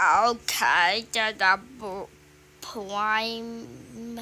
Okay, to the prime.